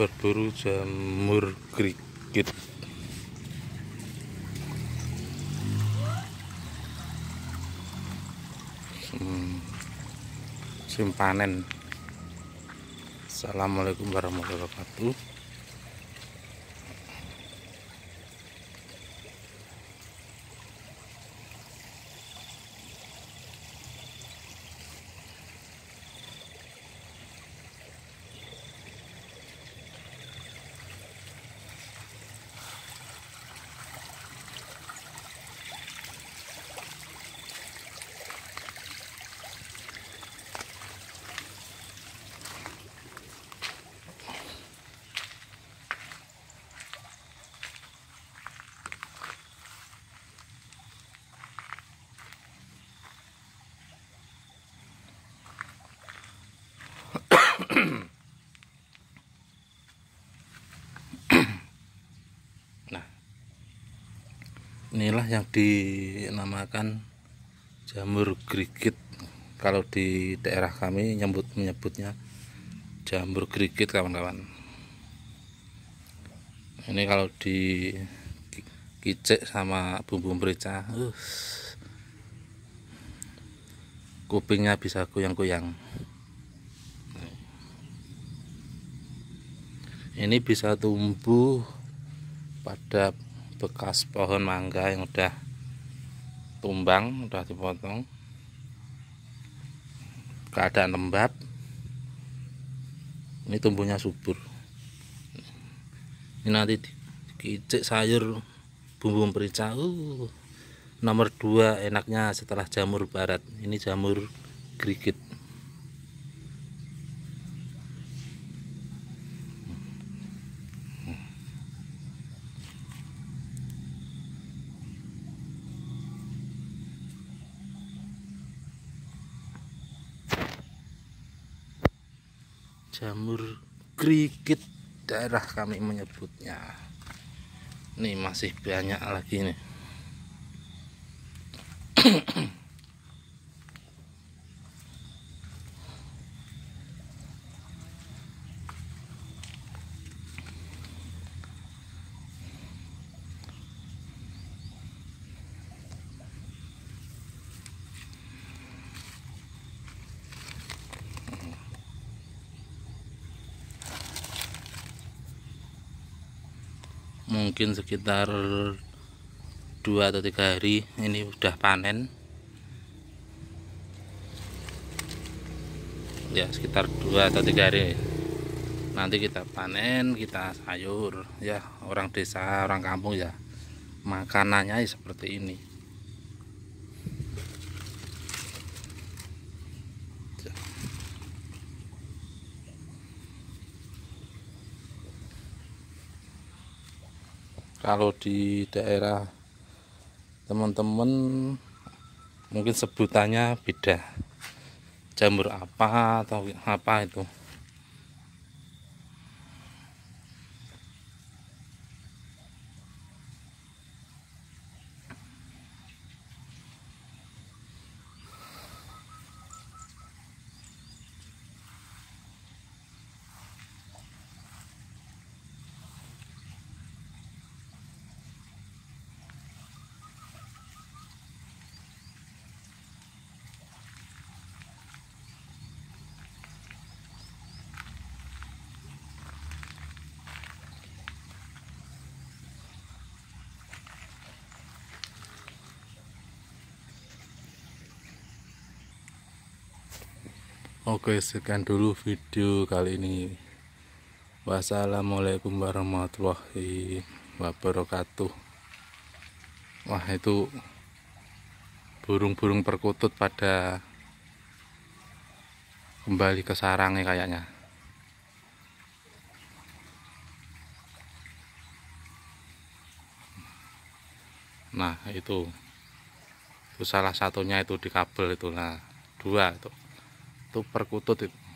berburu jamur kerikit hmm. simpanen Assalamualaikum warahmatullahi wabarakatuh inilah yang dinamakan jamur gerigit kalau di daerah kami nyebut menyebutnya jamur gerigit kawan-kawan ini kalau di kicik sama bumbu merica uh, kupingnya bisa goyang-goyang ini bisa tumbuh pada bekas pohon mangga yang udah tumbang udah dipotong keadaan lembab ini tumbuhnya subur ini nanti dikicik sayur bumbu merica uh, nomor dua enaknya setelah jamur barat ini jamur gerigit jamur krikit daerah kami menyebutnya ini masih banyak lagi nih mungkin sekitar dua atau tiga hari ini udah panen ya sekitar dua atau tiga hari nanti kita panen kita sayur ya orang desa orang kampung ya makanannya ya seperti ini kalau di daerah teman-teman mungkin sebutannya beda jamur apa atau apa itu Oke, sekian dulu video kali ini. Wassalamualaikum warahmatullahi wabarakatuh. Wah, itu burung-burung perkutut pada kembali ke sarangnya kayaknya. Nah, itu. Itu salah satunya itu di kabel itu. Nah, dua itu itu perkutut itu